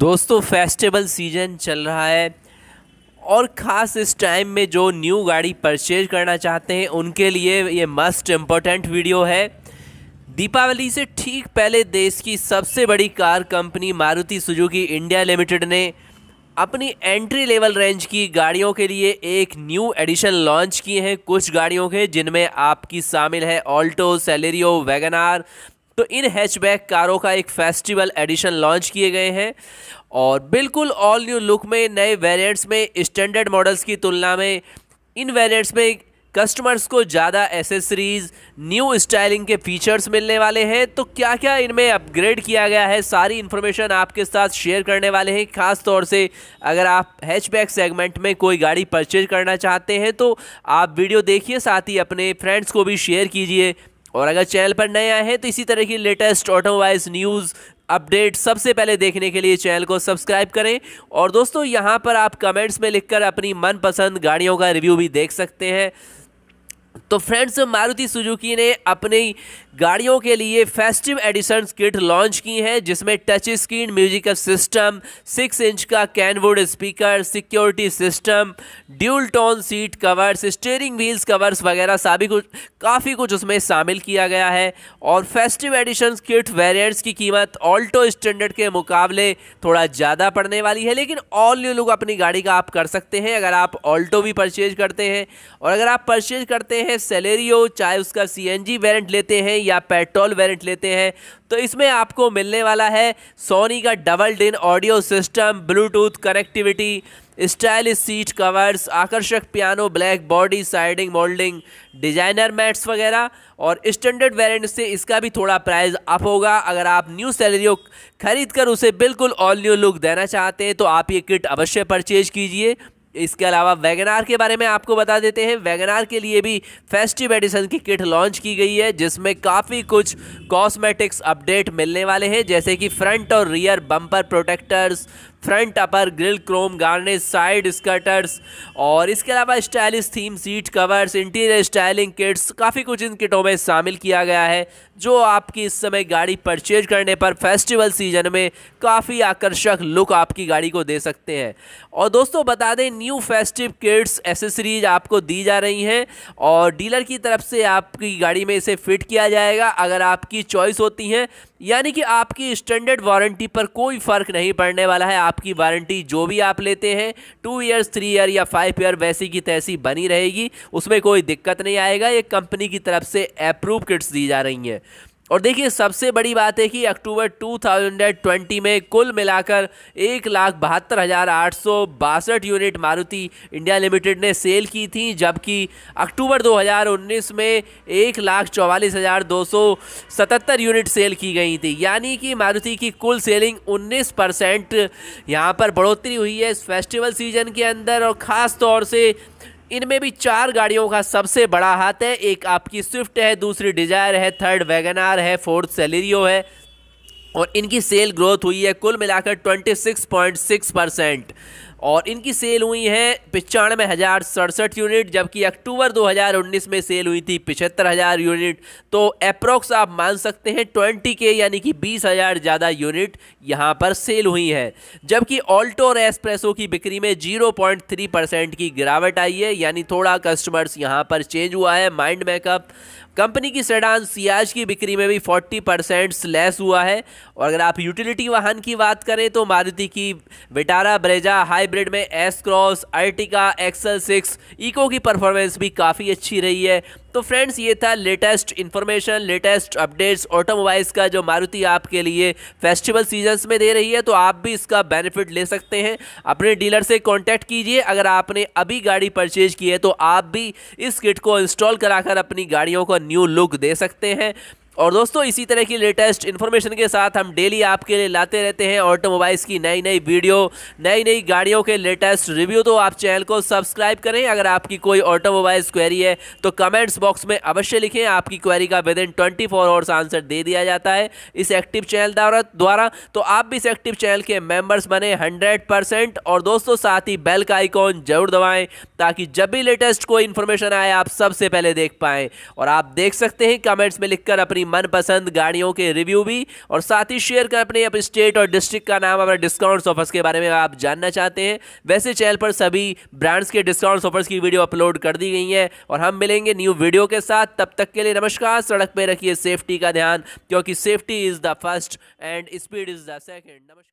दोस्तों festival season चल रहा है और ख़ास इस टाइम में जो न्यू गाड़ी परचेज करना चाहते हैं उनके लिए ये मस्ट इम्पोर्टेंट वीडियो है दीपावली से ठीक पहले देश की सबसे बड़ी car company Maruti Suzuki India limited ने अपनी एंट्री लेवल रेंज की गाड़ियों के लिए एक न्यू एडिशन लॉन्च किए हैं कुछ गाड़ियों के जिनमें आपकी शामिल है ऑल्टो सेलेरियो वैगनार तो इन हैचबैक कारों का एक फेस्टिवल एडिशन लॉन्च किए गए हैं और बिल्कुल ऑल न्यू लुक में नए वेरिएंट्स में स्टैंडर्ड मॉडल्स की तुलना में इन वेरिएंट्स में कस्टमर्स को ज़्यादा एसेसरीज न्यू स्टाइलिंग के फीचर्स मिलने वाले हैं तो क्या क्या इनमें अपग्रेड किया गया है सारी इन्फॉर्मेशन आपके साथ शेयर करने वाले हैं ख़ास तौर से अगर आप हैचबैक सेगमेंट में कोई गाड़ी परचेज करना चाहते हैं तो आप वीडियो देखिए साथ ही अपने फ्रेंड्स को भी शेयर कीजिए और अगर चैनल पर नए आए हैं तो इसी तरह की लेटेस्ट ऑटोवाइज न्यूज़ अपडेट सबसे पहले देखने के लिए चैनल को सब्सक्राइब करें और दोस्तों यहाँ पर आप कमेंट्स में लिखकर अपनी मनपसंद गाड़ियों का रिव्यू भी देख सकते हैं तो फ्रेंड्स मारुति सुजुकी ने अपनी गाड़ियों के लिए फेस्टिव एडिशन किट लॉन्च की है जिसमें touch screen musical system six inch का Kenwood speaker security system dual tone seat covers steering wheels covers वगैरह सभी कुछ काफ़ी कुछ उसमें शामिल किया गया है और फेस्टिव एडिशन किट वेरियंट्स की कीमत ऑल्टो स्टैंडर्ड के मुकाबले थोड़ा ज़्यादा पड़ने वाली है लेकिन ऑल यू लोग अपनी गाड़ी का आप कर सकते हैं अगर आप ऑल्टो भी परचेज करते हैं और अगर आप परचेज करते हैं हैं सैलरी हो चाहे उसका सीएनजी वेरिएंट लेते हैं या पेट्रोल वेरिएंट लेते हैं तो इसमें आपको मिलने वाला है सोनी का double DIN audio system Bluetooth connectivity stylish seat covers आकर्षक piano black body siding moulding designer mats वगैरह और स्टैंडर्ड वेरिएंट से इसका भी थोड़ा प्राइस अप होगा अगर आप न्यू सैलरी खरीद कर उसे बिल्कुल ऑल न्यू लुक देना चाहते हैं तो आप ये किट अवश्य परचेज कीजिए इसके अलावा वैगनार के बारे में आपको बता देते हैं वैगनार के लिए भी फेस्टिव एडिशन की किट लॉन्च की गई है जिसमें काफ़ी कुछ कॉस्मेटिक्स अपडेट मिलने वाले हैं जैसे कि फ्रंट और rear bumper protectors front upper grille chrome garnish side skirts और इसके अलावा stylish theme seat covers interior styling kits काफ़ी कुछ इन किटों में शामिल किया गया है जो आपकी इस समय गाड़ी परचेज करने पर फेस्टिवल सीजन में काफ़ी आकर्षक लुक आपकी गाड़ी को दे सकते हैं और दोस्तों बता दें न्यू फेस्टिव किट्स एसेसरीज आपको दी जा रही हैं और डीलर की तरफ से आपकी गाड़ी में इसे फिट किया जाएगा अगर आपकी चॉइस होती हैं यानी कि आपकी स्टैंडर्ड वारंटी पर कोई फ़र्क नहीं पड़ने वाला है आप आपकी वारंटी जो भी आप लेते हैं टू ईयर्स थ्री ईयर या फाइव ईयर वैसी की तैसी बनी रहेगी उसमें कोई दिक्कत नहीं आएगा ये कंपनी की तरफ से अप्रूव किट्स दी जा रही हैं और देखिए सबसे बड़ी बात है कि अक्टूबर 2020 में कुल मिलाकर एक लाख बहत्तर हज़ार आठ सौ बासठ यूनिट मारुति इंडिया लिमिटेड ने सेल की थी जबकि अक्टूबर 2019 में एक लाख चौवालीस हज़ार दो सौ सतहत्तर यूनिट सेल की गई थी यानी कि मारुति की कुल सेलिंग 19 परसेंट यहाँ पर बढ़ोतरी हुई है इस फेस्टिवल सीजन के अंदर और ख़ास तौर से इनमें भी चार गाड़ियों का सबसे बड़ा हाथ है एक आपकी स्विफ्ट है दूसरी डिजायर है थर्ड वैगन है फोर्थ सेलेरियो है और इनकी सेल ग्रोथ हुई है कुल मिलाकर 26.6 परसेंट और इनकी सेल हुई है पचानवे हज़ार सड़सठ यूनिट जबकि अक्टूबर 2019 में सेल हुई थी पिछहत्तर हज़ार यूनिट तो अप्रोक्स आप मान सकते हैं ट्वेंटी के यानी कि बीस हज़ार ज़्यादा यूनिट यहाँ पर सेल हुई है जबकि ऑल्टो और एस्प्रेसो की बिक्री में जीरो पॉइंट थ्री परसेंट की गिरावट आई है यानी थोड़ा कस्टमर्स यहाँ पर चेंज हुआ है माइंड मेकअप कंपनी की सेडान सियाज की बिक्री में भी 40 परसेंट लेस हुआ है और अगर आप यूटिलिटी वाहन की बात करें तो मारुति की विटारा ब्रेजा हाई हाइब्रिड में S cross Ertiga XL six Eeco की परफॉर्मेंस भी काफ़ी अच्छी रही है तो फ्रेंड्स ये था latest information latest updates automobiles का जो मारुति आपके लिए फेस्टिवल सीजन्स में दे रही है तो आप भी इसका बेनिफिट ले सकते हैं अपने डीलर से कांटेक्ट कीजिए अगर आपने अभी गाड़ी परचेज की है तो आप भी इस किट को इंस्टॉल कराकर अपनी गाड़ियों को न्यू लुक दे सकते हैं और दोस्तों इसी तरह की लेटेस्ट इन्फॉर्मेशन के साथ हम डेली आपके लिए लाते रहते हैं ऑटोमोबाइल्स की नई नई वीडियो नई नई गाड़ियों के लेटेस्ट रिव्यू तो आप चैनल को सब्सक्राइब करें अगर आपकी कोई ऑटोमोबाइल्स क्वेरी है तो कमेंट्स बॉक्स में अवश्य लिखें आपकी क्वेरी का within twenty four hours answer दे दिया जाता है इस एक्टिव चैनल द्वारा तो आप भी इस एक्टिव चैनल के मेम्बर्स बने हंड्रेड और दोस्तों साथ ही बेल का आइकॉन जरूर दबाएँ ताकि जब भी लेटेस्ट कोई इन्फॉर्मेशन आए आप सबसे पहले देख पाएँ और आप देख सकते हैं कमेंट्स में लिखकर अपनी अपनी मनपसंद गाड़ियों के रिव्यू भी और साथ ही शेयर कर अपने स्टेट और डिस्ट्रिक्ट का नाम अपने डिस्काउंट ऑफर्स के बारे में आप जानना चाहते हैं वैसे चैनल पर सभी ब्रांड्स के डिस्काउंट ऑफर्स की वीडियो अपलोड कर दी गई है और हम मिलेंगे न्यू वीडियो के साथ तब तक के लिए नमस्कार सड़क पर रखिए सेफ्टी का ध्यान क्योंकि safety is the first and speed is the second नमस्कार